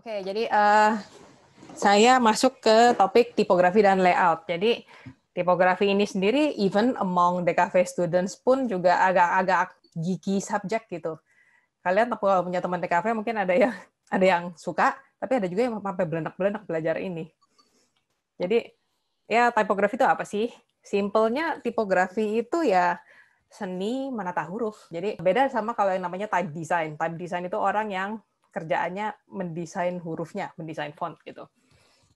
Oke, jadi uh, saya masuk ke topik tipografi dan layout. Jadi tipografi ini sendiri even among DKV students pun juga agak-agak geeky subjek gitu. Kalian kalau punya teman DKV mungkin ada yang ada yang suka, tapi ada juga yang sampai belenak-belenak belajar ini. Jadi ya tipografi itu apa sih? Simpelnya tipografi itu ya seni menata huruf. Jadi beda sama kalau yang namanya type design. Type design itu orang yang kerjaannya mendesain hurufnya, mendesain font gitu.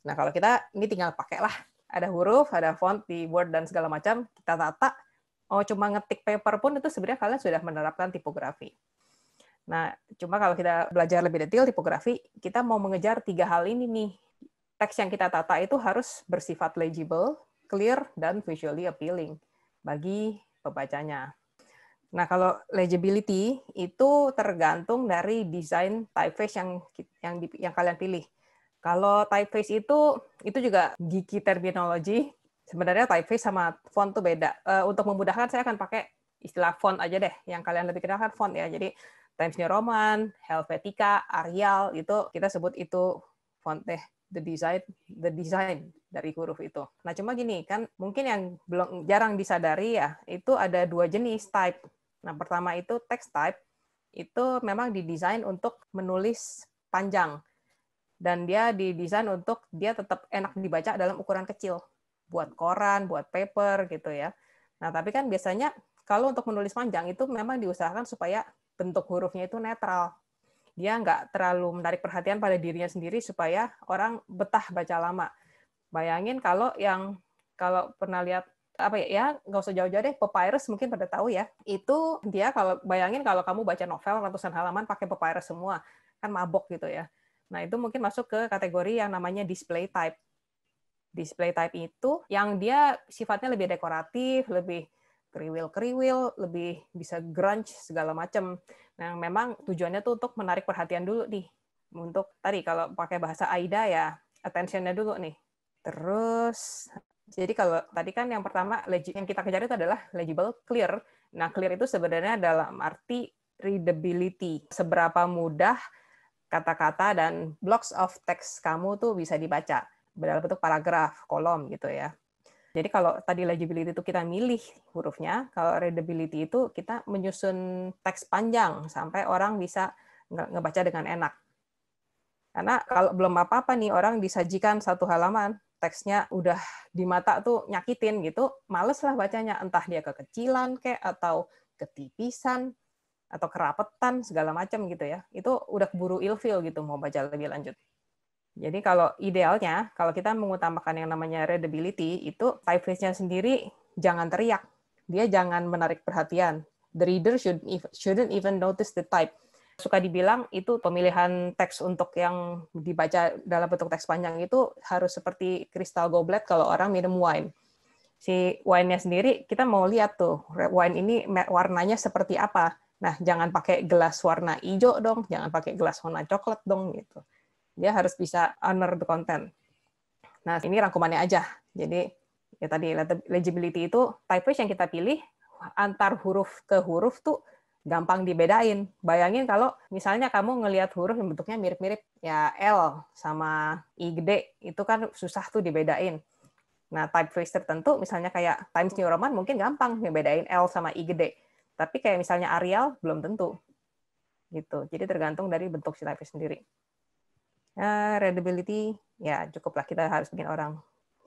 Nah kalau kita ini tinggal pakailah ada huruf, ada font di Word dan segala macam, kita tata. Oh, cuma ngetik paper pun itu sebenarnya kalian sudah menerapkan tipografi. Nah, cuma kalau kita belajar lebih detail tipografi, kita mau mengejar tiga hal ini nih. Teks yang kita tata itu harus bersifat legible, clear, dan visually appealing bagi pembacanya. Nah, kalau legibility itu tergantung dari desain typeface yang yang yang kalian pilih. Kalau typeface itu itu juga geeky terminologi. Sebenarnya typeface sama font tuh beda. Eh, untuk memudahkan saya akan pakai istilah font aja deh. Yang kalian lebih kenal kan font ya. Jadi Times New Roman, Helvetica, Arial itu kita sebut itu font deh the design the design dari huruf itu. Nah, cuma gini kan mungkin yang belum jarang disadari ya, itu ada dua jenis type. Nah, pertama itu text type itu memang didesain untuk menulis panjang dan dia didesain untuk dia tetap enak dibaca dalam ukuran kecil buat koran, buat paper gitu ya. Nah, tapi kan biasanya kalau untuk menulis panjang itu memang diusahakan supaya bentuk hurufnya itu netral dia nggak terlalu menarik perhatian pada dirinya sendiri supaya orang betah baca lama. Bayangin kalau yang kalau pernah lihat apa ya, ya nggak usah jauh-jauh deh, papyrus mungkin pada tahu ya. Itu dia kalau bayangin kalau kamu baca novel ratusan halaman pakai papyrus semua, kan mabok gitu ya. Nah itu mungkin masuk ke kategori yang namanya display type. Display type itu yang dia sifatnya lebih dekoratif, lebih kriwil-kriwil, lebih bisa grunge segala macam. Nah, memang tujuannya tuh untuk menarik perhatian dulu nih. Untuk tadi kalau pakai bahasa AIDA ya, attentionnya dulu nih. Terus jadi kalau tadi kan yang pertama yang kita kejar itu adalah legible clear. Nah, clear itu sebenarnya dalam arti readability, seberapa mudah kata-kata dan blocks of text kamu tuh bisa dibaca dalam bentuk paragraf, kolom gitu ya. Jadi kalau tadi legibility itu kita milih hurufnya, kalau readability itu kita menyusun teks panjang sampai orang bisa ngebaca dengan enak. Karena kalau belum apa-apa nih orang disajikan satu halaman, teksnya udah di mata tuh nyakitin gitu, males lah bacanya. Entah dia kekecilan kayak atau ketipisan atau kerapetan segala macam gitu ya. Itu udah keburu ilfil gitu mau baca lebih lanjut. Jadi kalau idealnya, kalau kita mengutamakan yang namanya readability, itu typeface-nya sendiri jangan teriak. Dia jangan menarik perhatian. The reader should, shouldn't even notice the type. Suka dibilang itu pemilihan teks untuk yang dibaca dalam bentuk teks panjang itu harus seperti kristal goblet kalau orang minum wine. Si wine-nya sendiri, kita mau lihat tuh, wine ini warnanya seperti apa. Nah, jangan pakai gelas warna hijau dong, jangan pakai gelas warna coklat dong, gitu dia harus bisa honor the content. Nah, ini rangkumannya aja. Jadi, ya tadi legibility itu typeface yang kita pilih antar huruf ke huruf tuh gampang dibedain. Bayangin kalau misalnya kamu ngelihat huruf yang bentuknya mirip-mirip ya L sama I gede itu kan susah tuh dibedain. Nah, typeface tertentu misalnya kayak Times New Roman mungkin gampang ngebedain L sama I gede. Tapi kayak misalnya Arial belum tentu. Gitu. Jadi tergantung dari bentuk si typeface sendiri uh, readability ya cukuplah kita harus bikin orang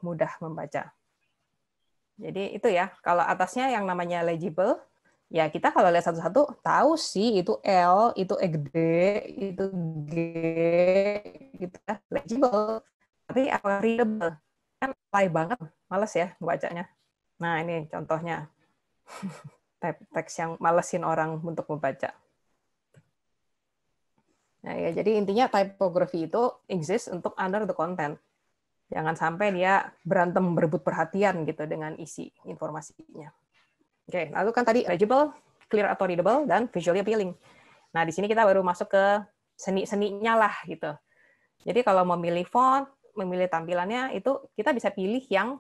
mudah membaca. Jadi itu ya, kalau atasnya yang namanya legible, ya kita kalau lihat satu-satu tahu sih itu L, itu E gede, itu G, gitu ya, legible. Tapi apa readable? Kan lay banget, males ya bacanya. Nah ini contohnya teks yang malesin orang untuk membaca. Nah, ya, jadi intinya typography itu exist untuk under the content. Jangan sampai dia berantem berebut perhatian gitu dengan isi informasinya. Oke, lalu kan tadi legible, clear atau readable, dan visually appealing. Nah, di sini kita baru masuk ke seni-seninya lah gitu. Jadi kalau memilih font, memilih tampilannya itu kita bisa pilih yang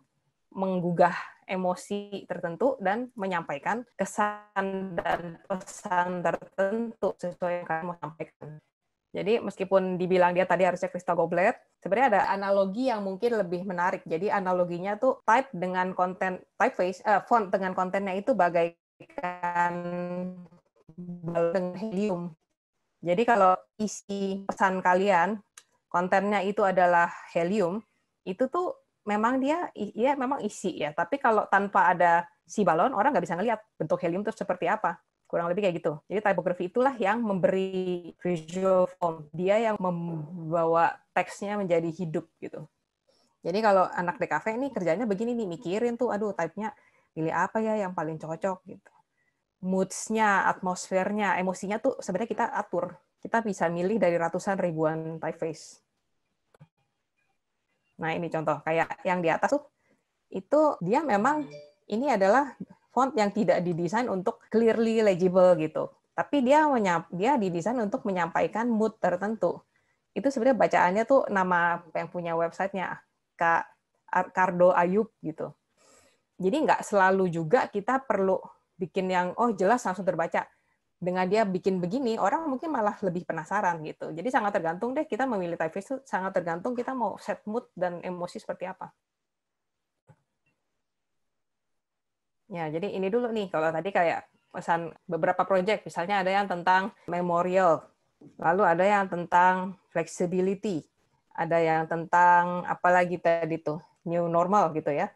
menggugah emosi tertentu dan menyampaikan kesan dan pesan tertentu sesuai yang kamu sampaikan. Jadi meskipun dibilang dia tadi harusnya kristal goblet, sebenarnya ada analogi yang mungkin lebih menarik. Jadi analoginya tuh type dengan konten typeface uh, font dengan kontennya itu bagaikan balon helium. Jadi kalau isi pesan kalian kontennya itu adalah helium, itu tuh memang dia iya memang isi ya, tapi kalau tanpa ada si balon orang nggak bisa ngelihat bentuk helium itu seperti apa kurang lebih kayak gitu. Jadi typography itulah yang memberi visual form. Dia yang membawa teksnya menjadi hidup gitu. Jadi kalau anak DKV ini kerjanya begini nih, mikirin tuh, aduh type-nya pilih apa ya yang paling cocok gitu. Moods-nya, atmosfernya, emosinya tuh sebenarnya kita atur. Kita bisa milih dari ratusan ribuan typeface. Nah ini contoh, kayak yang di atas tuh, itu dia memang ini adalah font yang tidak didesain untuk clearly legible gitu. Tapi dia menyap dia didesain untuk menyampaikan mood tertentu. Itu sebenarnya bacaannya tuh nama yang punya websitenya Kak Cardo Ayub gitu. Jadi nggak selalu juga kita perlu bikin yang oh jelas langsung terbaca. Dengan dia bikin begini, orang mungkin malah lebih penasaran gitu. Jadi sangat tergantung deh kita memilih typeface itu sangat tergantung kita mau set mood dan emosi seperti apa. Ya, jadi ini dulu nih, kalau tadi kayak pesan beberapa proyek, misalnya ada yang tentang memorial, lalu ada yang tentang flexibility, ada yang tentang apalagi tadi tuh, new normal gitu ya.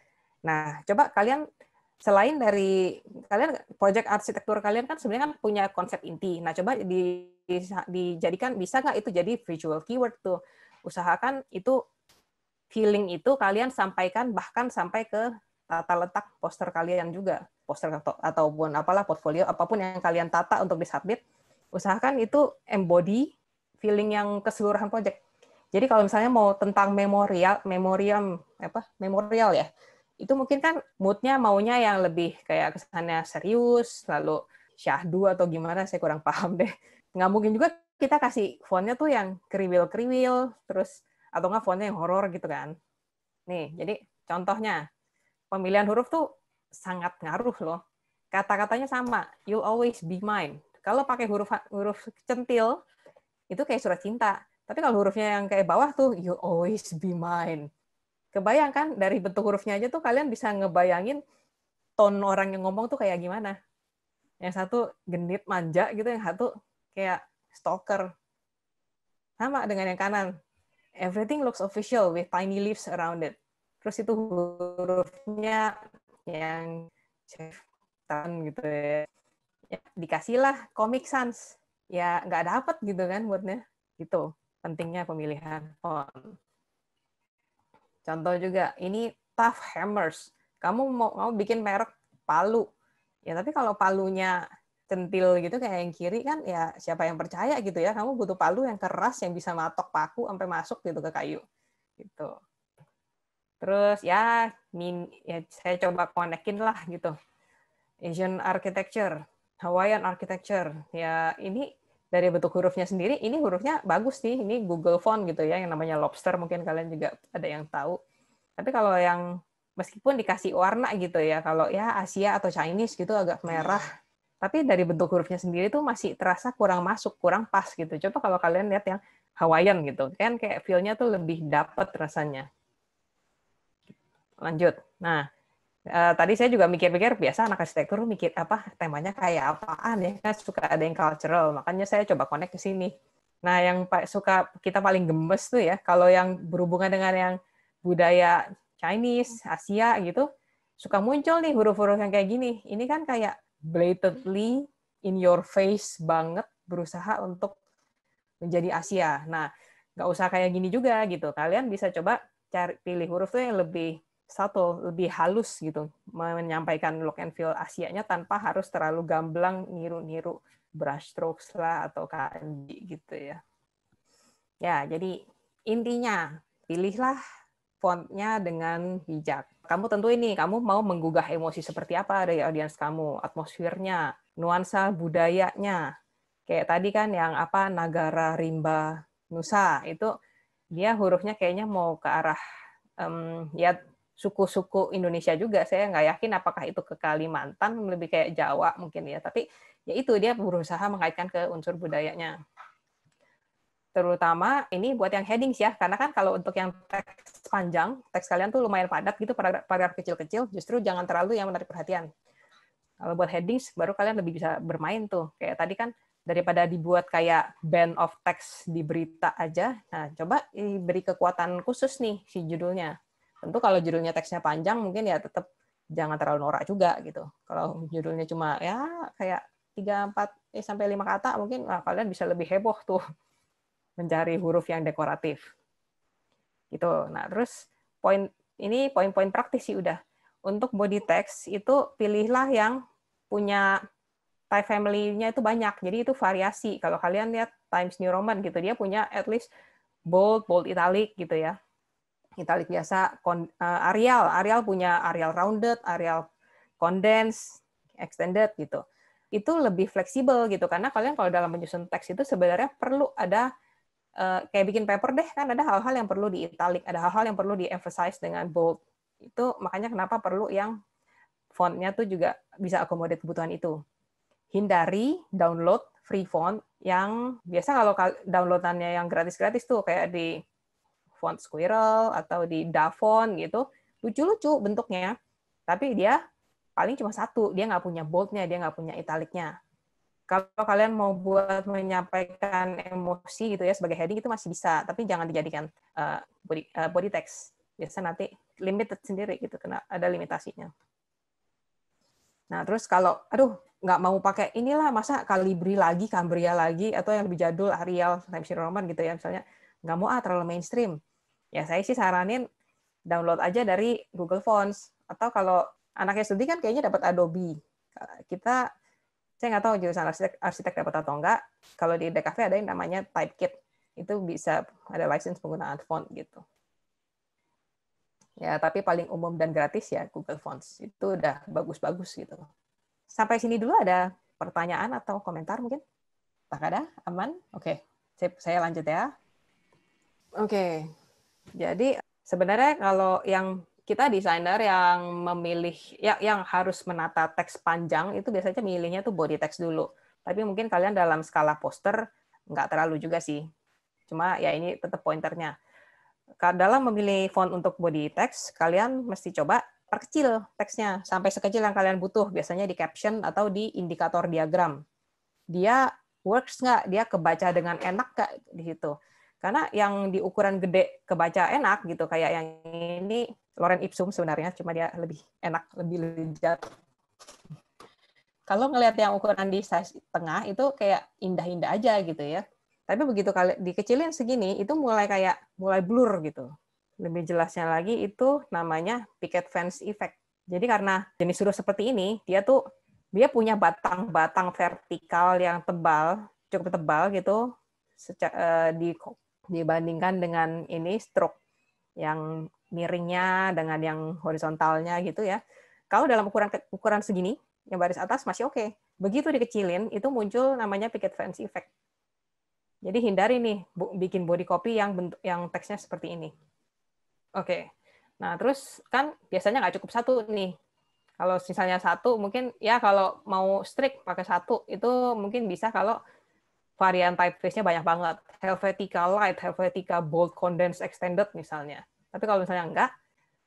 Nah, coba kalian selain dari kalian proyek arsitektur kalian kan sebenarnya kan punya konsep inti. Nah, coba dijadikan bisa nggak itu jadi visual keyword tuh. Usahakan itu feeling itu kalian sampaikan bahkan sampai ke tata letak poster kalian juga poster atau, ataupun apalah portfolio apapun yang kalian tata untuk disubmit usahakan itu embody feeling yang keseluruhan project jadi kalau misalnya mau tentang memorial memoriam apa memorial ya itu mungkin kan moodnya maunya yang lebih kayak kesannya serius lalu syahdu atau gimana saya kurang paham deh nggak mungkin juga kita kasih fontnya tuh yang kriwil kriwil terus atau nggak fontnya yang horor gitu kan nih jadi contohnya pemilihan huruf tuh sangat ngaruh loh. Kata-katanya sama, You always be mine. Kalau pakai huruf huruf centil itu kayak surat cinta. Tapi kalau hurufnya yang kayak bawah tuh you always be mine. Kebayangkan dari bentuk hurufnya aja tuh kalian bisa ngebayangin ton orang yang ngomong tuh kayak gimana. Yang satu genit manja gitu, yang satu kayak stalker. Sama dengan yang kanan. Everything looks official with tiny leaves around it terus itu hurufnya yang tan gitu ya. ya dikasihlah Comic Sans ya nggak dapat gitu kan buatnya itu pentingnya pemilihan font contoh juga ini Tough Hammers kamu mau mau bikin merek palu ya tapi kalau palunya centil gitu kayak yang kiri kan ya siapa yang percaya gitu ya kamu butuh palu yang keras yang bisa matok paku sampai masuk gitu ke kayu gitu Terus ya, min, ya saya coba konekin lah gitu. Asian architecture, Hawaiian architecture. Ya ini dari bentuk hurufnya sendiri, ini hurufnya bagus sih. Ini Google Font gitu ya, yang namanya lobster mungkin kalian juga ada yang tahu. Tapi kalau yang meskipun dikasih warna gitu ya, kalau ya Asia atau Chinese gitu agak iya. merah, tapi dari bentuk hurufnya sendiri tuh masih terasa kurang masuk, kurang pas gitu. Coba kalau kalian lihat yang Hawaiian gitu, kan kayak feel-nya tuh lebih dapet rasanya lanjut. Nah, uh, tadi saya juga mikir-mikir biasa anak arsitektur mikir apa temanya kayak apaan ya kan suka ada yang cultural makanya saya coba connect ke sini. Nah, yang suka kita paling gemes tuh ya kalau yang berhubungan dengan yang budaya Chinese, Asia gitu suka muncul nih huruf-huruf yang kayak gini. Ini kan kayak blatantly in your face banget berusaha untuk menjadi Asia. Nah, nggak usah kayak gini juga gitu. Kalian bisa coba cari pilih huruf tuh yang lebih satu lebih halus gitu menyampaikan look and feel Asia-nya tanpa harus terlalu gamblang niru-niru brush strokes lah atau KMB gitu ya. Ya, jadi intinya pilihlah fontnya dengan bijak. Kamu tentu ini, kamu mau menggugah emosi seperti apa dari audiens kamu, atmosfernya, nuansa budayanya. Kayak tadi kan yang apa Nagara Rimba Nusa itu dia hurufnya kayaknya mau ke arah um, ya suku-suku Indonesia juga saya nggak yakin apakah itu ke Kalimantan lebih kayak Jawa mungkin ya tapi ya itu dia berusaha mengaitkan ke unsur budayanya terutama ini buat yang headings ya karena kan kalau untuk yang teks panjang teks kalian tuh lumayan padat gitu paragraf, kecil-kecil justru jangan terlalu yang menarik perhatian kalau buat headings baru kalian lebih bisa bermain tuh kayak tadi kan daripada dibuat kayak band of text di berita aja nah coba beri kekuatan khusus nih si judulnya tentu kalau judulnya teksnya panjang mungkin ya tetap jangan terlalu norak juga gitu. Kalau judulnya cuma ya kayak tiga empat eh, sampai lima kata mungkin nah, kalian bisa lebih heboh tuh mencari huruf yang dekoratif. Gitu. Nah, terus poin ini poin-poin praktis sih udah. Untuk body text itu pilihlah yang punya type family-nya itu banyak. Jadi itu variasi. Kalau kalian lihat Times New Roman gitu, dia punya at least bold, bold italic gitu ya italik biasa uh, Arial, Arial punya Arial rounded, Arial condensed, extended gitu. Itu lebih fleksibel gitu karena kalian kalau dalam menyusun teks itu sebenarnya perlu ada uh, kayak bikin paper deh kan ada hal-hal yang perlu di italic ada hal-hal yang perlu di emphasize dengan bold. Itu makanya kenapa perlu yang fontnya tuh juga bisa akomodir kebutuhan itu. Hindari download free font yang biasa kalau downloadannya yang gratis-gratis tuh kayak di font squirrel atau di Davon gitu, lucu-lucu bentuknya. Tapi dia paling cuma satu, dia nggak punya boldnya, dia nggak punya italicnya. Kalau kalian mau buat menyampaikan emosi gitu ya sebagai heading itu masih bisa, tapi jangan dijadikan uh, body, uh, body text. Biasa nanti limited sendiri gitu, kena ada limitasinya. Nah terus kalau, aduh nggak mau pakai inilah masa kalibri lagi, Cambria lagi, atau yang lebih jadul Arial, Times Roman gitu ya misalnya, nggak mau ah terlalu mainstream ya saya sih saranin download aja dari Google Fonts atau kalau anaknya studi kan kayaknya dapat Adobe. Kita saya nggak tahu jurusan arsitek, arsitek dapat atau enggak. Kalau di DKV ada yang namanya Typekit. Itu bisa ada license penggunaan font gitu. Ya, tapi paling umum dan gratis ya Google Fonts. Itu udah bagus-bagus gitu. Sampai sini dulu ada pertanyaan atau komentar mungkin? Tak ada? Aman? Oke. Okay. Saya lanjut ya. Oke. Jadi sebenarnya kalau yang kita desainer yang memilih ya, yang harus menata teks panjang itu biasanya milihnya tuh body text dulu. Tapi mungkin kalian dalam skala poster nggak terlalu juga sih. Cuma ya ini tetap pointernya. Dalam memilih font untuk body text, kalian mesti coba perkecil teksnya sampai sekecil yang kalian butuh. Biasanya di caption atau di indikator diagram. Dia works nggak? Dia kebaca dengan enak nggak di situ? Karena yang di ukuran gede kebaca enak gitu kayak yang ini Loren Ipsum sebenarnya cuma dia lebih enak, lebih lezat. Kalau ngelihat yang ukuran di size tengah itu kayak indah-indah aja gitu ya. Tapi begitu kali dikecilin segini itu mulai kayak mulai blur gitu. Lebih jelasnya lagi itu namanya picket fence effect. Jadi karena jenis sudut seperti ini, dia tuh dia punya batang-batang vertikal yang tebal, cukup tebal gitu, eh, di dibandingkan dengan ini stroke yang miringnya dengan yang horizontalnya gitu ya. Kalau dalam ukuran ukuran segini, yang baris atas masih oke. Okay. Begitu dikecilin, itu muncul namanya picket fence effect. Jadi hindari nih bikin body copy yang bentuk yang teksnya seperti ini. Oke. Okay. Nah, terus kan biasanya nggak cukup satu nih. Kalau misalnya satu, mungkin ya kalau mau strict pakai satu, itu mungkin bisa kalau varian typeface-nya banyak banget. Helvetica Light, Helvetica Bold Condensed Extended misalnya. Tapi kalau misalnya enggak,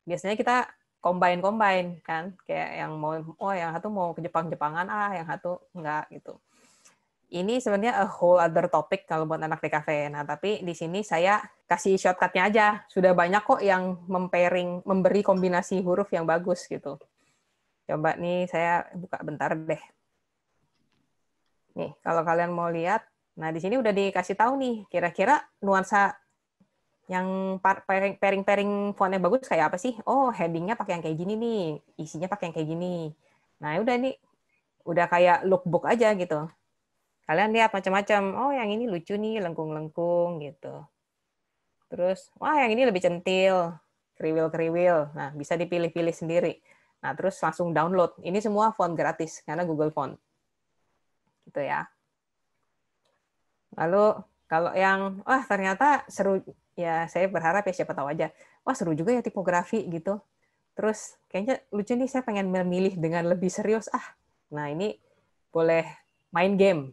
biasanya kita combine-combine kan. Kayak yang mau, oh yang satu mau ke Jepang-Jepangan, ah yang satu enggak gitu. Ini sebenarnya a whole other topic kalau buat anak DKV. Nah, tapi di sini saya kasih shortcutnya aja. Sudah banyak kok yang mempairing, memberi kombinasi huruf yang bagus gitu. Coba nih saya buka bentar deh. Nih, kalau kalian mau lihat, Nah, di sini udah dikasih tahu nih kira-kira nuansa yang pairing-pairing fontnya bagus kayak apa sih? Oh, headingnya pakai yang kayak gini nih, isinya pakai yang kayak gini. Nah, ya udah nih udah kayak lookbook aja gitu. Kalian lihat macam-macam. Oh, yang ini lucu nih, lengkung-lengkung gitu. Terus, wah yang ini lebih centil, kriwil-kriwil. Nah, bisa dipilih-pilih sendiri. Nah, terus langsung download. Ini semua font gratis karena Google Font. Gitu ya. Lalu kalau yang wah ternyata seru ya saya berharap ya siapa tahu aja. Wah seru juga ya tipografi gitu. Terus kayaknya lucu nih saya pengen memilih dengan lebih serius ah. Nah, ini boleh main game.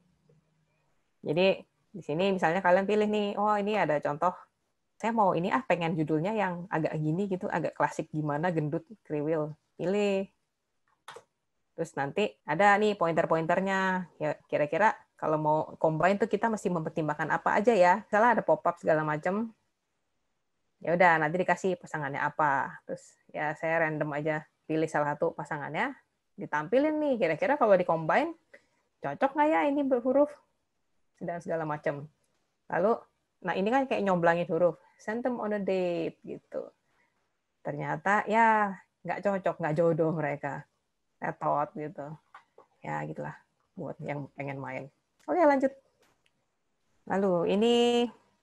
Jadi di sini misalnya kalian pilih nih, oh ini ada contoh saya mau ini ah pengen judulnya yang agak gini gitu, agak klasik gimana gendut kriwil. Pilih. Terus nanti ada nih pointer-pointernya. Ya kira-kira kalau mau combine tuh kita mesti mempertimbangkan apa aja ya. Misalnya ada pop-up segala macam. Ya udah, nanti dikasih pasangannya apa. Terus ya saya random aja pilih salah satu pasangannya, ditampilin nih kira-kira kalau di combine cocok nggak ya ini huruf dan segala macam. Lalu nah ini kan kayak nyomblangin huruf. Send them on a date gitu. Ternyata ya nggak cocok, nggak jodoh mereka. Tetot gitu. Ya gitulah buat yang pengen main. Oke, lanjut. Lalu ini,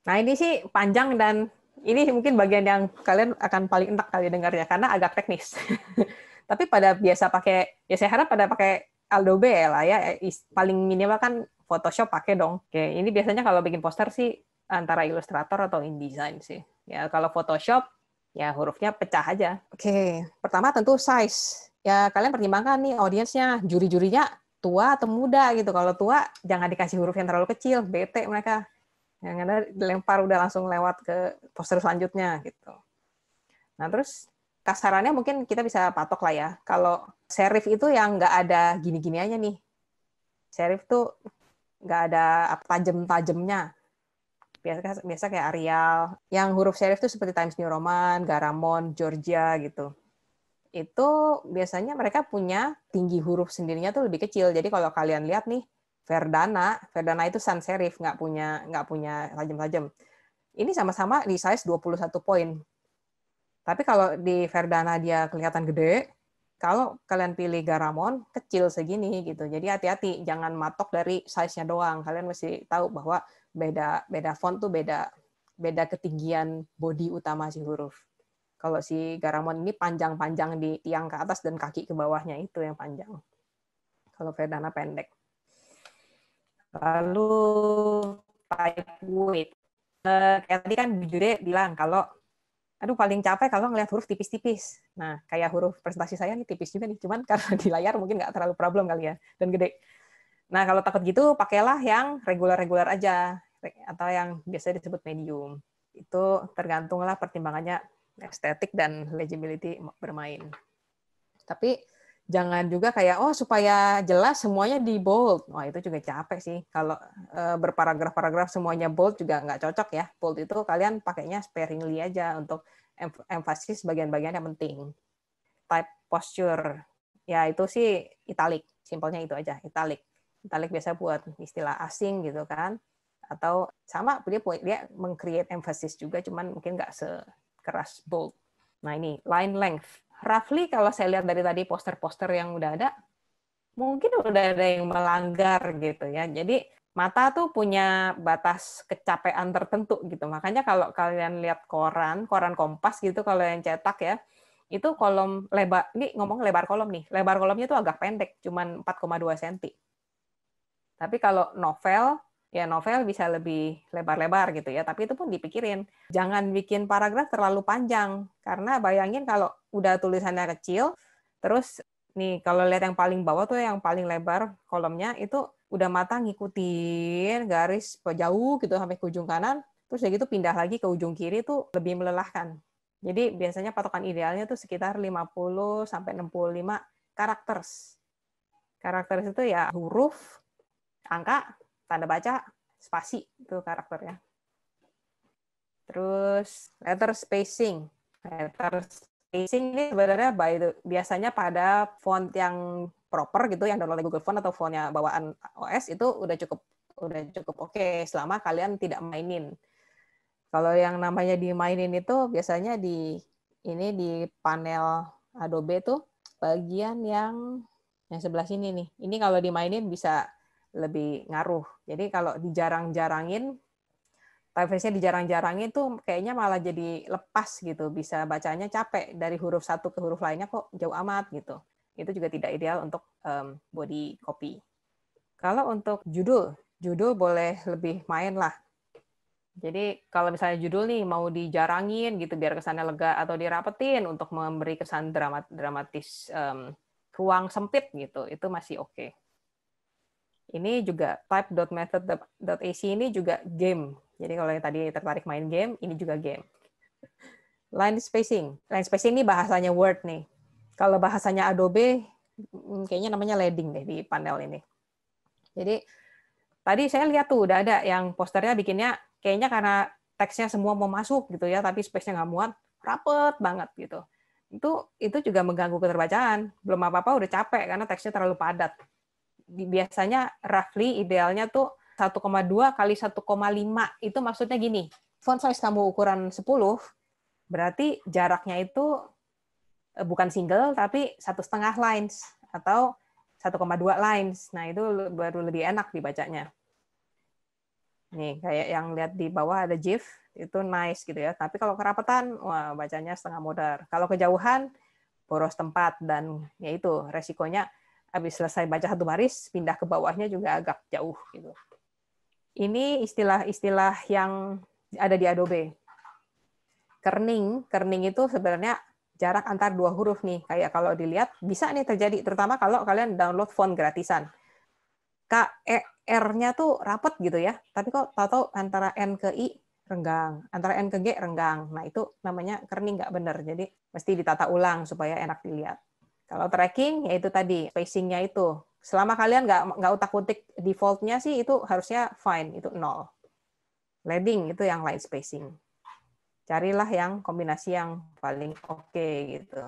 nah ini sih panjang dan ini mungkin bagian yang kalian akan paling entak kali dengarnya karena agak teknis. Tapi pada biasa pakai, ya saya harap pada pakai Adobe ya lah ya, eh, paling minimal kan Photoshop pakai dong. Oke, ini biasanya kalau bikin poster sih antara Illustrator atau InDesign sih. Ya kalau Photoshop ya hurufnya pecah aja. Oke, pertama tentu size. Ya kalian pertimbangkan nih audiensnya, juri-jurinya tua atau muda gitu. Kalau tua jangan dikasih huruf yang terlalu kecil, bete mereka. Yang ada dilempar udah langsung lewat ke poster selanjutnya gitu. Nah terus kasarannya mungkin kita bisa patok lah ya. Kalau serif itu yang nggak ada gini gini aja nih. Serif tuh nggak ada tajem-tajemnya. Biasa, biasa kayak Arial. Yang huruf serif tuh seperti Times New Roman, Garamond, Georgia gitu itu biasanya mereka punya tinggi huruf sendirinya tuh lebih kecil. Jadi kalau kalian lihat nih, Verdana, Verdana itu sans serif, nggak punya nggak punya tajam-tajam. Ini sama-sama di size 21 poin. Tapi kalau di Verdana dia kelihatan gede, kalau kalian pilih garamon kecil segini gitu. Jadi hati-hati, jangan matok dari size-nya doang. Kalian mesti tahu bahwa beda beda font tuh beda beda ketinggian body utama si huruf. Kalau si Garamond ini panjang-panjang di tiang ke atas dan kaki ke bawahnya itu yang panjang. Kalau Vedana pendek. Lalu type weight. Eh, tadi kan jujur bilang kalau aduh paling capek kalau ngelihat huruf tipis-tipis. Nah, kayak huruf presentasi saya nih tipis juga nih, cuman karena di layar mungkin nggak terlalu problem kali ya, dan gede. Nah, kalau takut gitu, pakailah yang regular-regular aja, atau yang biasa disebut medium. Itu tergantunglah pertimbangannya estetik dan legibility bermain. Tapi jangan juga kayak oh supaya jelas semuanya di bold. Wah itu juga capek sih. Kalau eh, berparagraf-paragraf semuanya bold juga nggak cocok ya. Bold itu kalian pakainya sparingly aja untuk emfasis bagian-bagian yang penting. Type posture ya itu sih italic. Simpelnya itu aja italic. Italic biasa buat istilah asing gitu kan atau sama dia dia mengcreate emphasis juga cuman mungkin nggak se keras, bold. Nah ini line length. Roughly kalau saya lihat dari tadi poster-poster yang udah ada, mungkin udah ada yang melanggar gitu ya. Jadi mata tuh punya batas kecapean tertentu gitu. Makanya kalau kalian lihat koran, koran Kompas gitu kalau yang cetak ya, itu kolom lebar, ini ngomong lebar kolom nih, lebar kolomnya tuh agak pendek, cuman 4,2 cm. Tapi kalau novel, ya novel bisa lebih lebar-lebar gitu ya. Tapi itu pun dipikirin. Jangan bikin paragraf terlalu panjang karena bayangin kalau udah tulisannya kecil, terus nih kalau lihat yang paling bawah tuh yang paling lebar kolomnya itu udah mata ngikutin garis jauh gitu sampai ke ujung kanan, terus ya gitu pindah lagi ke ujung kiri tuh lebih melelahkan. Jadi biasanya patokan idealnya tuh sekitar 50 sampai 65 karakter. Karakter itu ya huruf, angka, tanda baca spasi itu karakternya. Terus letter spacing. Letter spacing ini sebenarnya by the, biasanya pada font yang proper gitu yang download dari Google Font atau fontnya bawaan OS itu udah cukup udah cukup oke okay, selama kalian tidak mainin. Kalau yang namanya dimainin itu biasanya di ini di panel Adobe tuh bagian yang yang sebelah sini nih. Ini kalau dimainin bisa lebih ngaruh. Jadi kalau dijarang-jarangin, typeface dijarang-jarangin tuh kayaknya malah jadi lepas gitu, bisa bacanya capek dari huruf satu ke huruf lainnya kok jauh amat gitu. Itu juga tidak ideal untuk um, body copy. Kalau untuk judul, judul boleh lebih main lah. Jadi kalau misalnya judul nih mau dijarangin gitu biar kesannya lega atau dirapetin untuk memberi kesan dramat, dramatis um, ruang sempit gitu, itu masih oke. Okay ini juga type.method.ac ini juga game. Jadi kalau yang tadi tertarik main game, ini juga game. Line spacing. Line spacing ini bahasanya Word nih. Kalau bahasanya Adobe, mm, kayaknya namanya leading deh di panel ini. Jadi tadi saya lihat tuh udah ada yang posternya bikinnya kayaknya karena teksnya semua mau masuk gitu ya, tapi space-nya nggak muat, rapet banget gitu. Itu itu juga mengganggu keterbacaan. Belum apa-apa udah capek karena teksnya terlalu padat biasanya roughly idealnya tuh 1,2 kali 1,5 itu maksudnya gini. Font size kamu ukuran 10 berarti jaraknya itu eh, bukan single tapi satu setengah lines atau 1,2 lines. Nah, itu baru lebih enak dibacanya. Nih, kayak yang lihat di bawah ada GIF, itu nice gitu ya. Tapi kalau kerapatan, wah bacanya setengah modar. Kalau kejauhan, boros tempat dan yaitu resikonya habis selesai baca satu baris pindah ke bawahnya juga agak jauh gitu. Ini istilah-istilah yang ada di Adobe. Kerning, kerning itu sebenarnya jarak antar dua huruf nih. Kayak kalau dilihat bisa nih terjadi terutama kalau kalian download font gratisan. K E R-nya tuh rapet gitu ya. Tapi kok tahu antara N ke I renggang, antara N ke G renggang. Nah, itu namanya kerning nggak benar. Jadi mesti ditata ulang supaya enak dilihat. Kalau tracking, yaitu tadi spacing-nya itu. Selama kalian nggak nggak utak-utik defaultnya sih itu harusnya fine, itu nol. Leading itu yang light spacing. Carilah yang kombinasi yang paling oke okay, gitu.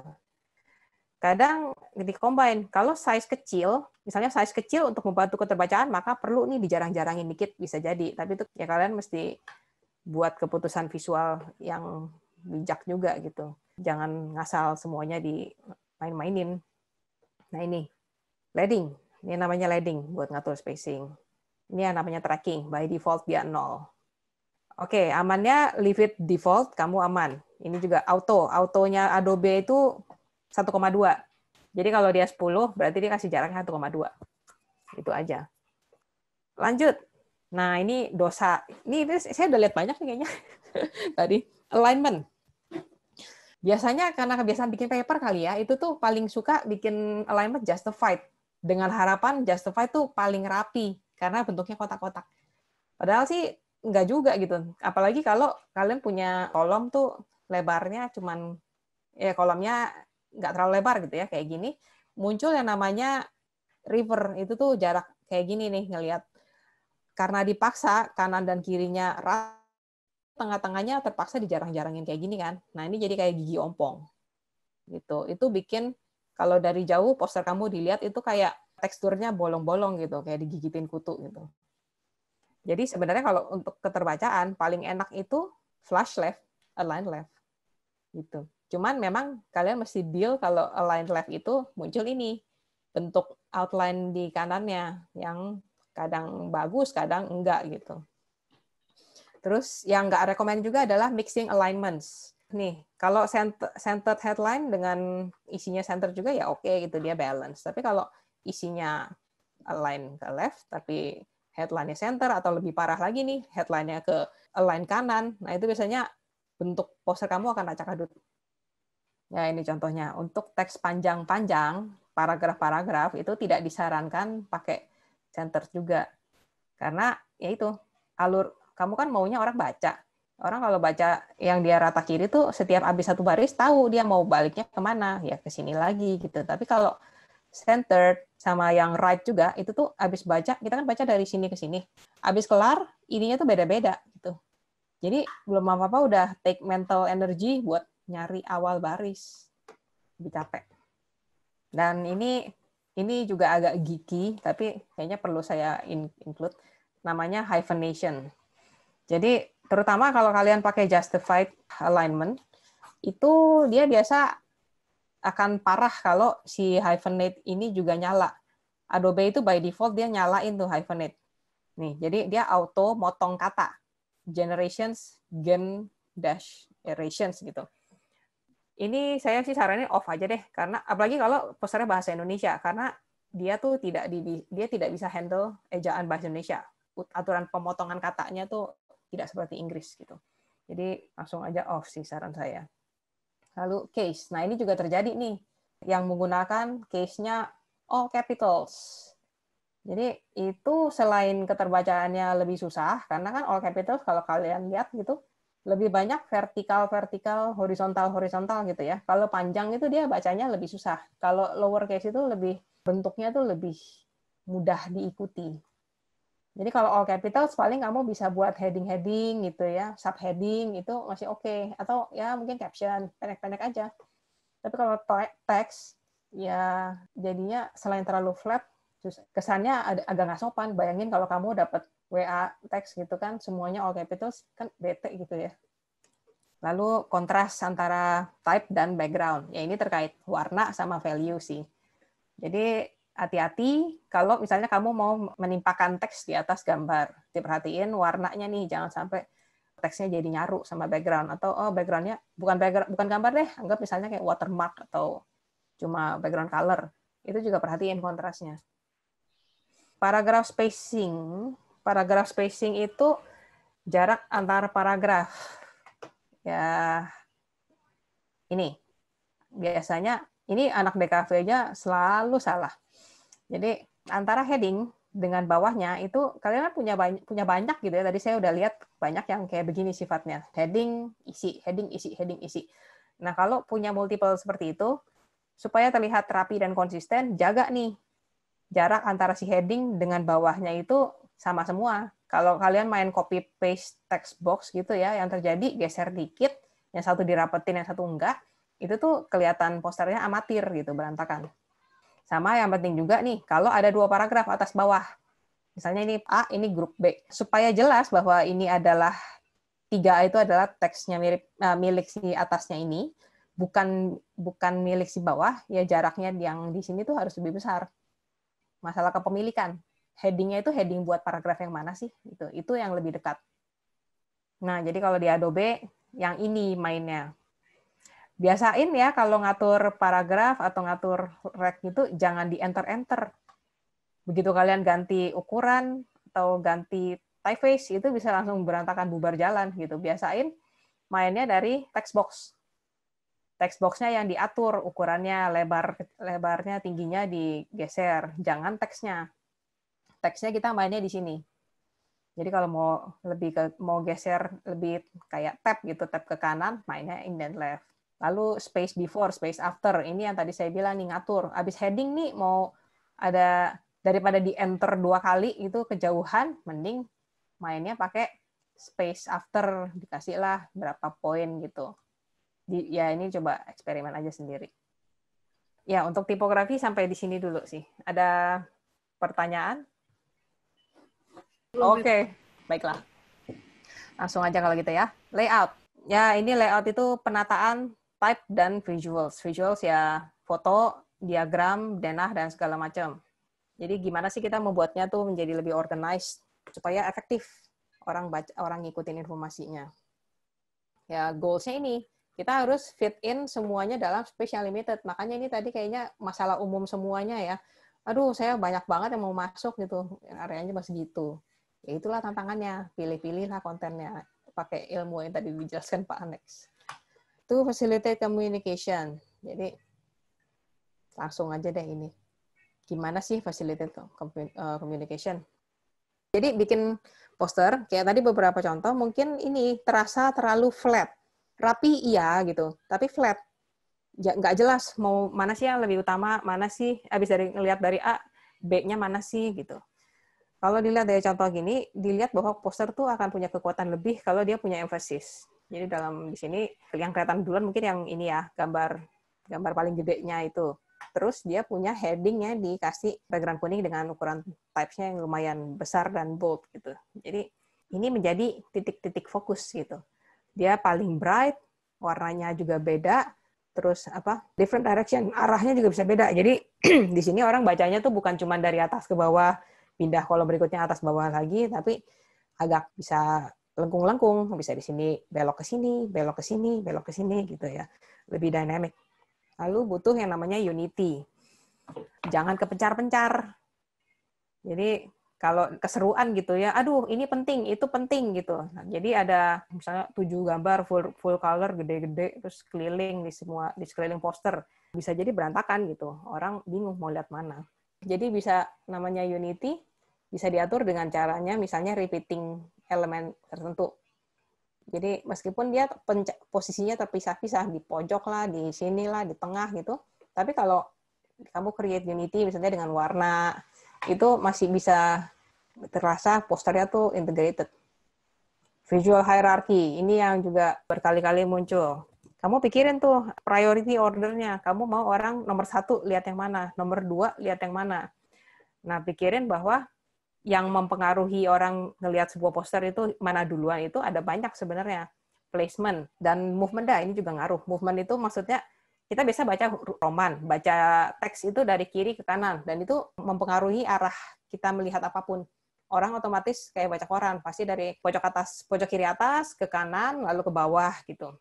Kadang di combine, kalau size kecil, misalnya size kecil untuk membantu keterbacaan, maka perlu nih dijarang-jarangin dikit bisa jadi. Tapi itu ya kalian mesti buat keputusan visual yang bijak juga gitu. Jangan ngasal semuanya di main-mainin. Nah ini, leading. Ini namanya leading buat ngatur spacing. Ini yang namanya tracking. By default dia nol, Oke, amannya leave it default, kamu aman. Ini juga auto. Autonya Adobe itu 1,2. Jadi kalau dia 10, berarti dia kasih jaraknya 1,2. Itu aja. Lanjut. Nah, ini dosa. Ini, ini saya udah lihat banyak nih kayaknya tadi. Alignment biasanya karena kebiasaan bikin paper kali ya, itu tuh paling suka bikin alignment justified. Dengan harapan justified tuh paling rapi, karena bentuknya kotak-kotak. Padahal sih nggak juga gitu. Apalagi kalau kalian punya kolom tuh lebarnya cuman, ya kolomnya nggak terlalu lebar gitu ya, kayak gini. Muncul yang namanya river, itu tuh jarak kayak gini nih ngelihat. Karena dipaksa, kanan dan kirinya rata, tengah-tengahnya terpaksa dijarang-jarangin kayak gini kan. Nah, ini jadi kayak gigi ompong. Gitu. Itu bikin kalau dari jauh poster kamu dilihat itu kayak teksturnya bolong-bolong gitu, kayak digigitin kutu gitu. Jadi sebenarnya kalau untuk keterbacaan paling enak itu flash left, align left. Gitu. Cuman memang kalian mesti deal kalau align left itu muncul ini bentuk outline di kanannya yang kadang bagus, kadang enggak gitu. Terus yang nggak rekomend juga adalah mixing alignments. Nih, kalau centered headline dengan isinya center juga ya oke okay, gitu, dia balance. Tapi kalau isinya align ke left, tapi headline-nya center, atau lebih parah lagi nih, headline-nya ke align kanan, nah itu biasanya bentuk poster kamu akan acak adut. Ya ini contohnya, untuk teks panjang-panjang, paragraf-paragraf itu tidak disarankan pakai center juga. Karena ya itu, alur kamu kan maunya orang baca. Orang kalau baca yang dia rata kiri tuh setiap habis satu baris tahu dia mau baliknya kemana, ya ke sini lagi gitu. Tapi kalau centered sama yang right juga itu tuh habis baca kita kan baca dari sini ke sini. Habis kelar ininya tuh beda-beda gitu. Jadi belum apa-apa udah take mental energy buat nyari awal baris. Lebih capek. Dan ini ini juga agak geeky tapi kayaknya perlu saya include namanya hyphenation. Jadi terutama kalau kalian pakai justified alignment, itu dia biasa akan parah kalau si hyphenate ini juga nyala. Adobe itu by default dia nyalain tuh hyphenate. Nih, jadi dia auto motong kata. Generations, gen, dash, erations gitu. Ini saya sih sarannya off aja deh karena apalagi kalau pesannya bahasa Indonesia karena dia tuh tidak di, dia tidak bisa handle ejaan bahasa Indonesia. Aturan pemotongan katanya tuh tidak seperti Inggris gitu. Jadi langsung aja off sih saran saya. Lalu case. Nah, ini juga terjadi nih yang menggunakan case-nya all capitals. Jadi itu selain keterbacaannya lebih susah karena kan all capitals kalau kalian lihat gitu lebih banyak vertikal vertikal horizontal horizontal gitu ya. Kalau panjang itu dia bacanya lebih susah. Kalau lower case itu lebih bentuknya tuh lebih mudah diikuti. Jadi kalau all capital paling kamu bisa buat heading-heading gitu ya, subheading itu masih oke okay. atau ya mungkin caption pendek-pendek aja. Tapi kalau teks ya jadinya selain terlalu flat kesannya agak nggak sopan. Bayangin kalau kamu dapat WA teks gitu kan semuanya all capital kan bete gitu ya. Lalu kontras antara type dan background. Ya ini terkait warna sama value sih. Jadi hati-hati kalau misalnya kamu mau menimpakan teks di atas gambar. Diperhatiin warnanya nih, jangan sampai teksnya jadi nyaru sama background atau oh backgroundnya bukan background bukan gambar deh, anggap misalnya kayak watermark atau cuma background color. Itu juga perhatiin kontrasnya. Paragraph spacing, paragraph spacing itu jarak antar paragraf. Ya ini biasanya ini anak DKV-nya selalu salah jadi antara heading dengan bawahnya itu kalian kan punya banyak, punya banyak gitu ya. Tadi saya udah lihat banyak yang kayak begini sifatnya. Heading, isi, heading, isi, heading, isi. Nah, kalau punya multiple seperti itu supaya terlihat rapi dan konsisten, jaga nih jarak antara si heading dengan bawahnya itu sama semua. Kalau kalian main copy paste text box gitu ya, yang terjadi geser dikit, yang satu dirapetin, yang satu enggak, itu tuh kelihatan posternya amatir gitu, berantakan. Sama yang penting juga nih, kalau ada dua paragraf atas bawah, misalnya ini A, ini grup B, supaya jelas bahwa ini adalah 3A itu adalah teksnya mirip eh, milik si atasnya ini, bukan bukan milik si bawah, ya jaraknya yang di sini tuh harus lebih besar. Masalah kepemilikan. Headingnya itu heading buat paragraf yang mana sih? Itu itu yang lebih dekat. Nah, jadi kalau di Adobe yang ini mainnya biasain ya kalau ngatur paragraf atau ngatur rek gitu jangan di enter enter begitu kalian ganti ukuran atau ganti typeface itu bisa langsung berantakan bubar jalan gitu biasain mainnya dari text box text boxnya yang diatur ukurannya lebar lebarnya tingginya digeser jangan teksnya teksnya kita mainnya di sini jadi kalau mau lebih ke mau geser lebih kayak tab gitu tab ke kanan mainnya indent left Lalu space before, space after. Ini yang tadi saya bilang nih ngatur. Habis heading nih mau ada daripada di enter dua kali itu kejauhan, mending mainnya pakai space after dikasihlah berapa poin gitu. Di, ya ini coba eksperimen aja sendiri. Ya untuk tipografi sampai di sini dulu sih. Ada pertanyaan? Oke, okay. baiklah. Langsung aja kalau gitu ya. Layout. Ya, ini layout itu penataan type dan visuals. Visuals ya foto, diagram, denah, dan segala macam. Jadi gimana sih kita membuatnya tuh menjadi lebih organized supaya efektif orang baca orang ngikutin informasinya. Ya goalsnya ini kita harus fit in semuanya dalam special limited. Makanya ini tadi kayaknya masalah umum semuanya ya. Aduh, saya banyak banget yang mau masuk gitu. Areanya masih gitu. Ya itulah tantangannya. Pilih-pilihlah kontennya pakai ilmu yang tadi dijelaskan Pak Anex to facilitate communication. Jadi langsung aja deh ini. Gimana sih facilitate eh, communication? Jadi bikin poster, kayak tadi beberapa contoh, mungkin ini terasa terlalu flat. Rapi iya gitu, tapi flat. Ya, nggak jelas mau mana sih yang lebih utama, mana sih, habis eh, dari ngelihat dari A, B-nya mana sih gitu. Kalau dilihat dari contoh gini, dilihat bahwa poster tuh akan punya kekuatan lebih kalau dia punya emphasis. Jadi dalam di sini yang kelihatan duluan mungkin yang ini ya gambar gambar paling gedenya itu. Terus dia punya headingnya dikasih background kuning dengan ukuran typesnya yang lumayan besar dan bold gitu. Jadi ini menjadi titik-titik fokus gitu. Dia paling bright, warnanya juga beda, terus apa different direction arahnya juga bisa beda. Jadi di sini orang bacanya tuh bukan cuma dari atas ke bawah pindah kolom berikutnya atas bawah lagi, tapi agak bisa lengkung-lengkung, bisa di sini belok ke sini, belok ke sini, belok ke sini gitu ya. Lebih dynamic. Lalu butuh yang namanya unity. Jangan kepencar-pencar. Jadi kalau keseruan gitu ya, aduh ini penting, itu penting gitu. Nah, jadi ada misalnya tujuh gambar full full color gede-gede terus keliling di semua di sekeliling poster bisa jadi berantakan gitu. Orang bingung mau lihat mana. Jadi bisa namanya unity bisa diatur dengan caranya misalnya repeating elemen tertentu. Jadi meskipun dia posisinya terpisah-pisah di pojok lah, di sini lah, di tengah gitu, tapi kalau kamu create unity misalnya dengan warna itu masih bisa terasa posternya tuh integrated. Visual hierarchy ini yang juga berkali-kali muncul. Kamu pikirin tuh priority ordernya. Kamu mau orang nomor satu lihat yang mana, nomor dua lihat yang mana. Nah pikirin bahwa yang mempengaruhi orang ngelihat sebuah poster itu mana duluan itu ada banyak sebenarnya placement dan movement dah ini juga ngaruh movement itu maksudnya kita biasa baca roman, baca teks itu dari kiri ke kanan, dan itu mempengaruhi arah kita melihat apapun. Orang otomatis kayak baca koran, pasti dari pojok atas, pojok kiri atas ke kanan, lalu ke bawah gitu.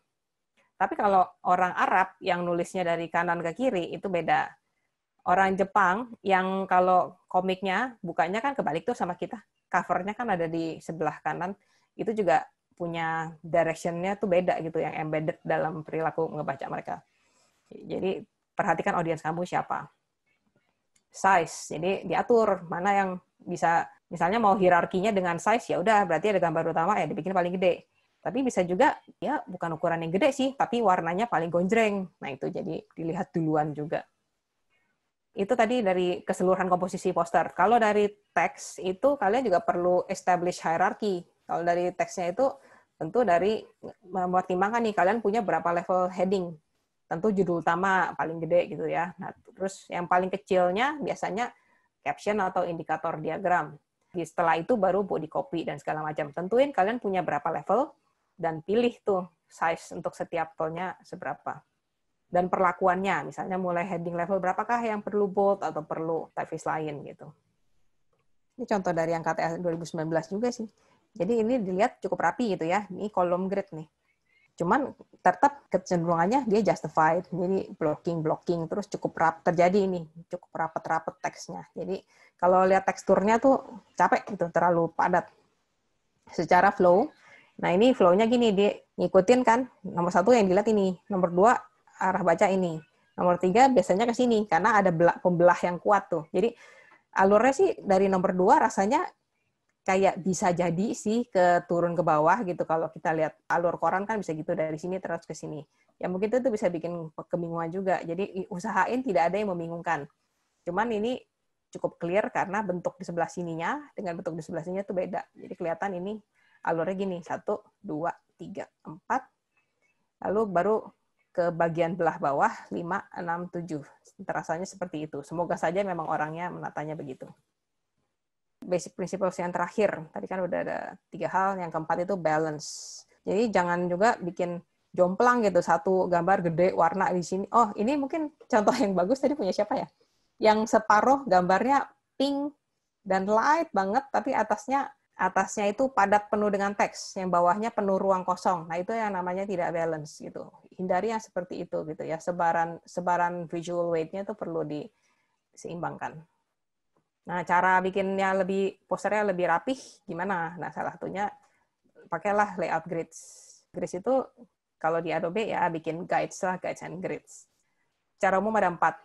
Tapi kalau orang Arab yang nulisnya dari kanan ke kiri itu beda orang Jepang yang kalau komiknya bukanya kan kebalik tuh sama kita. Covernya kan ada di sebelah kanan. Itu juga punya directionnya tuh beda gitu yang embedded dalam perilaku ngebaca mereka. Jadi perhatikan audiens kamu siapa. Size. Jadi diatur mana yang bisa misalnya mau hierarkinya dengan size ya udah berarti ada gambar utama ya dibikin paling gede. Tapi bisa juga ya bukan ukuran yang gede sih, tapi warnanya paling gonjreng. Nah, itu jadi dilihat duluan juga itu tadi dari keseluruhan komposisi poster. Kalau dari teks itu kalian juga perlu establish hierarki. Kalau dari teksnya itu tentu dari mempertimbangkan nih kalian punya berapa level heading. Tentu judul utama paling gede gitu ya. Nah, terus yang paling kecilnya biasanya caption atau indikator diagram. Di Setelah itu baru body copy dan segala macam. Tentuin kalian punya berapa level dan pilih tuh size untuk setiap tonnya seberapa dan perlakuannya. Misalnya mulai heading level berapakah yang perlu bold atau perlu typeface lain gitu. Ini contoh dari yang KTA 2019 juga sih. Jadi ini dilihat cukup rapi gitu ya. Ini kolom grid nih. Cuman tetap kecenderungannya dia justified. Jadi blocking-blocking terus cukup rap terjadi ini, cukup rapet-rapet teksnya. Jadi kalau lihat teksturnya tuh capek gitu, terlalu padat. Secara flow, nah ini flow-nya gini, dia ngikutin kan, nomor satu yang dilihat ini, nomor dua arah baca ini. Nomor tiga biasanya ke sini karena ada belah, pembelah yang kuat tuh. Jadi alurnya sih dari nomor dua rasanya kayak bisa jadi sih ke turun ke bawah gitu kalau kita lihat alur koran kan bisa gitu dari sini terus ke sini ya mungkin itu bisa bikin kebingungan juga jadi usahain tidak ada yang membingungkan cuman ini cukup clear karena bentuk di sebelah sininya dengan bentuk di sebelah sininya tuh beda jadi kelihatan ini alurnya gini satu dua tiga empat lalu baru ke bagian belah bawah 5, 6, 7. Terasanya seperti itu. Semoga saja memang orangnya menatanya begitu. Basic principles yang terakhir, tadi kan udah ada tiga hal, yang keempat itu balance. Jadi jangan juga bikin jomplang gitu, satu gambar gede, warna di sini. Oh, ini mungkin contoh yang bagus tadi punya siapa ya? Yang separuh gambarnya pink dan light banget, tapi atasnya atasnya itu padat penuh dengan teks, yang bawahnya penuh ruang kosong. Nah, itu yang namanya tidak balance gitu. Hindari yang seperti itu gitu ya. Sebaran sebaran visual weightnya nya itu perlu diseimbangkan. Nah, cara bikinnya lebih posternya lebih rapih gimana? Nah, salah satunya pakailah layout grids. Grids itu kalau di Adobe ya bikin guides lah, guides and grids. Cara umum ada empat.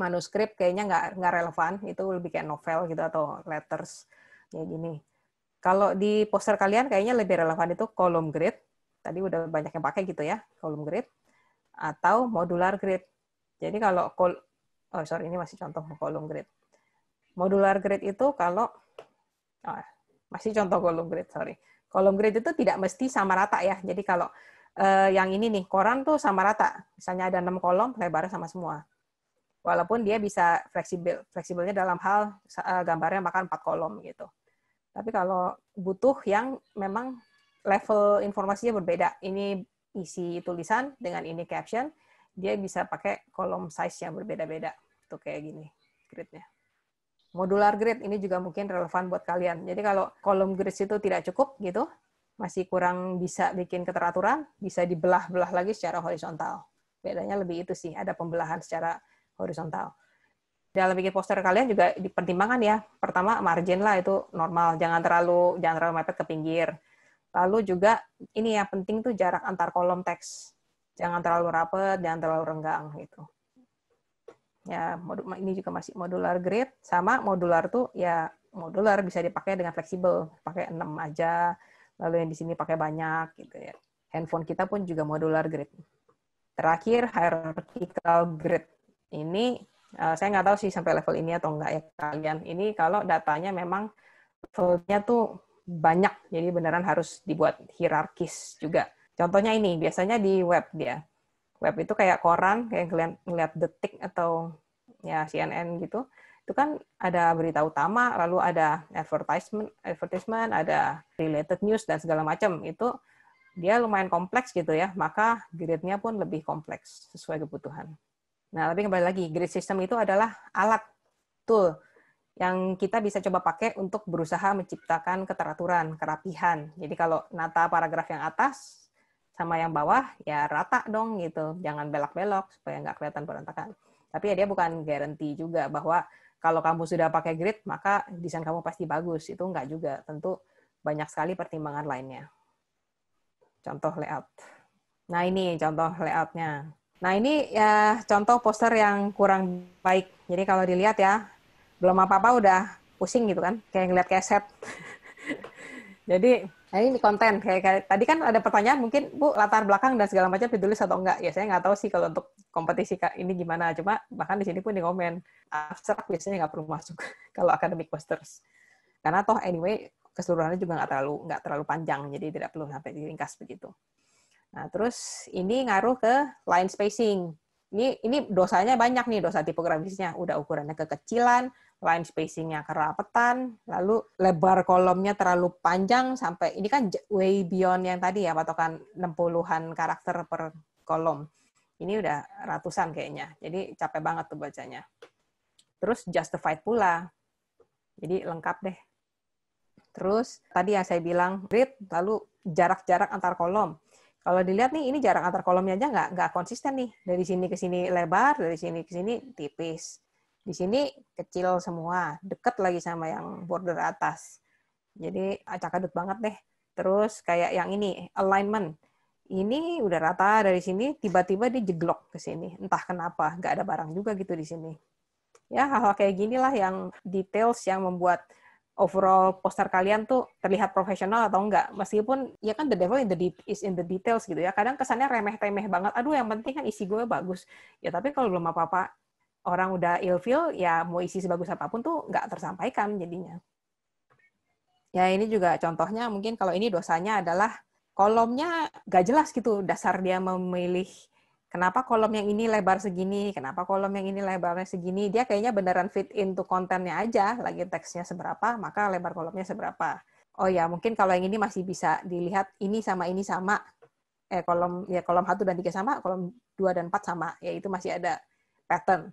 Manuskrip kayaknya nggak nggak relevan, itu lebih kayak novel gitu atau letters kayak gini kalau di poster kalian kayaknya lebih relevan itu kolom grid. Tadi udah banyak yang pakai gitu ya, kolom grid atau modular grid. Jadi kalau kol oh sorry ini masih contoh kolom grid. Modular grid itu kalau oh, masih contoh kolom grid, sorry. Kolom grid itu tidak mesti sama rata ya. Jadi kalau eh, yang ini nih, koran tuh sama rata. Misalnya ada enam kolom, lebarnya sama semua. Walaupun dia bisa fleksibel. Fleksibelnya dalam hal eh, gambarnya makan empat kolom gitu. Tapi kalau butuh yang memang level informasinya berbeda. Ini isi tulisan dengan ini caption, dia bisa pakai kolom size yang berbeda-beda. Tuh kayak gini gridnya. Modular grid ini juga mungkin relevan buat kalian. Jadi kalau kolom grid itu tidak cukup gitu, masih kurang bisa bikin keteraturan, bisa dibelah-belah lagi secara horizontal. Bedanya lebih itu sih, ada pembelahan secara horizontal dalam bikin poster kalian juga dipertimbangkan ya. Pertama margin lah itu normal, jangan terlalu jangan terlalu mepet ke pinggir. Lalu juga ini yang penting tuh jarak antar kolom teks. Jangan terlalu rapet, jangan terlalu renggang gitu. Ya, modul, ini juga masih modular grid sama modular tuh ya modular bisa dipakai dengan fleksibel, pakai 6 aja, lalu yang di sini pakai banyak gitu ya. Handphone kita pun juga modular grid. Terakhir hierarchical grid. Ini Eh, saya nggak tahu sih sampai level ini atau enggak ya kalian. Ini kalau datanya memang levelnya tuh banyak, jadi beneran harus dibuat hierarkis juga. Contohnya ini, biasanya di web dia. Web itu kayak koran, kayak kalian ngeliat detik atau ya CNN gitu. Itu kan ada berita utama, lalu ada advertisement, advertisement, ada related news dan segala macam. Itu dia lumayan kompleks gitu ya, maka grade-nya pun lebih kompleks sesuai kebutuhan. Nah, tapi kembali lagi, grid system itu adalah alat, tool, yang kita bisa coba pakai untuk berusaha menciptakan keteraturan, kerapihan. Jadi kalau nata paragraf yang atas sama yang bawah, ya rata dong gitu. Jangan belok-belok supaya nggak kelihatan berantakan. Tapi ya dia bukan garanti juga bahwa kalau kamu sudah pakai grid, maka desain kamu pasti bagus. Itu nggak juga. Tentu banyak sekali pertimbangan lainnya. Contoh layout. Nah ini contoh layoutnya. Nah, ini ya contoh poster yang kurang baik. Jadi kalau dilihat ya, belum apa-apa udah pusing gitu kan, kayak ngeliat keset. Jadi nah, ini konten kayak, kayak tadi kan ada pertanyaan mungkin Bu latar belakang dan segala macam ditulis atau enggak. Ya saya nggak tahu sih kalau untuk kompetisi ini gimana. Cuma bahkan di sini pun di komen abstrak biasanya nggak perlu masuk kalau academic posters. Karena toh anyway keseluruhannya juga nggak terlalu nggak terlalu panjang jadi tidak perlu sampai diringkas begitu. Nah, terus ini ngaruh ke line spacing. Ini ini dosanya banyak nih dosa tipografisnya. Udah ukurannya kekecilan, line spacingnya kerapetan, lalu lebar kolomnya terlalu panjang sampai ini kan way beyond yang tadi ya patokan 60-an karakter per kolom. Ini udah ratusan kayaknya. Jadi capek banget tuh bacanya. Terus justified pula. Jadi lengkap deh. Terus tadi yang saya bilang grid lalu jarak-jarak antar kolom kalau dilihat nih, ini jarak antar kolomnya aja nggak nggak konsisten nih. Dari sini ke sini lebar, dari sini ke sini tipis. Di sini kecil semua, deket lagi sama yang border atas. Jadi acak adut banget deh. Terus kayak yang ini, alignment. Ini udah rata dari sini, tiba-tiba dia jeglok ke sini. Entah kenapa, nggak ada barang juga gitu di sini. Ya, hal-hal kayak ginilah yang details yang membuat overall poster kalian tuh terlihat profesional atau enggak. Meskipun ya kan the devil in the deep, is in the details gitu ya. Kadang kesannya remeh-temeh banget. Aduh yang penting kan isi gue bagus. Ya tapi kalau belum apa-apa orang udah ilfil ya mau isi sebagus apapun tuh nggak tersampaikan jadinya. Ya ini juga contohnya mungkin kalau ini dosanya adalah kolomnya nggak jelas gitu dasar dia memilih kenapa kolom yang ini lebar segini, kenapa kolom yang ini lebarnya segini, dia kayaknya beneran fit into kontennya aja, lagi teksnya seberapa, maka lebar kolomnya seberapa. Oh ya, mungkin kalau yang ini masih bisa dilihat ini sama ini sama, eh kolom ya kolom satu dan tiga sama, kolom dua dan empat sama, ya itu masih ada pattern.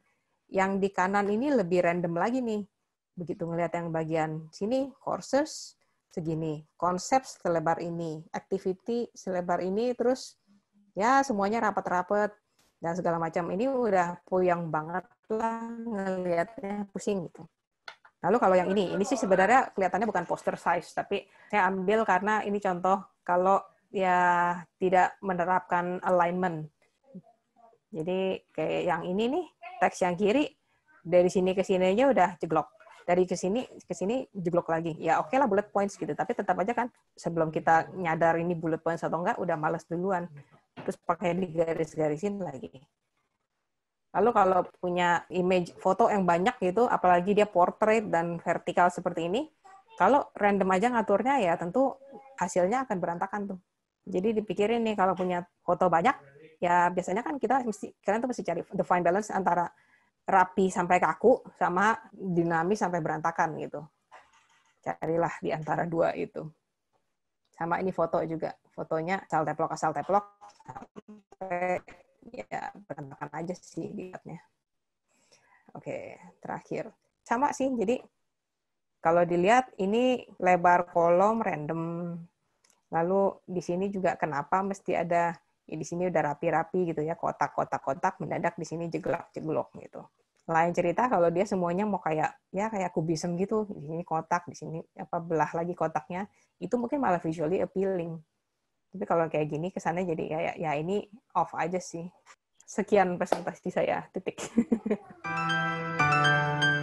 Yang di kanan ini lebih random lagi nih. Begitu ngelihat yang bagian sini, courses segini, konsep selebar ini, activity selebar ini, terus ya semuanya rapat-rapat dan segala macam ini udah puyang banget lah ngelihatnya pusing gitu. Lalu kalau yang ini, ini sih sebenarnya kelihatannya bukan poster size, tapi saya ambil karena ini contoh kalau ya tidak menerapkan alignment. Jadi kayak yang ini nih, teks yang kiri dari sini ke sini aja udah jeglok. Dari ke sini ke sini jeglok lagi. Ya oke okay lah bullet points gitu, tapi tetap aja kan sebelum kita nyadar ini bullet points atau enggak udah males duluan terus pakai digaris-garisin lagi. Lalu kalau punya image foto yang banyak gitu, apalagi dia portrait dan vertikal seperti ini, kalau random aja ngaturnya ya tentu hasilnya akan berantakan tuh. Jadi dipikirin nih kalau punya foto banyak, ya biasanya kan kita mesti kalian tuh mesti cari the fine balance antara rapi sampai kaku sama dinamis sampai berantakan gitu. Carilah di antara dua itu sama ini foto juga fotonya asal teplok asal teplok sampai ya berantakan aja sih lihatnya oke terakhir sama sih jadi kalau dilihat ini lebar kolom random lalu di sini juga kenapa mesti ada ya di sini udah rapi-rapi gitu ya kotak-kotak-kotak mendadak di sini jeglok jeglok gitu lain cerita kalau dia semuanya mau kayak ya kayak kubisem gitu di sini kotak di sini apa belah lagi kotaknya itu mungkin malah visually appealing tapi kalau kayak gini kesannya jadi kayak ya, ya ini off aja sih sekian presentasi saya titik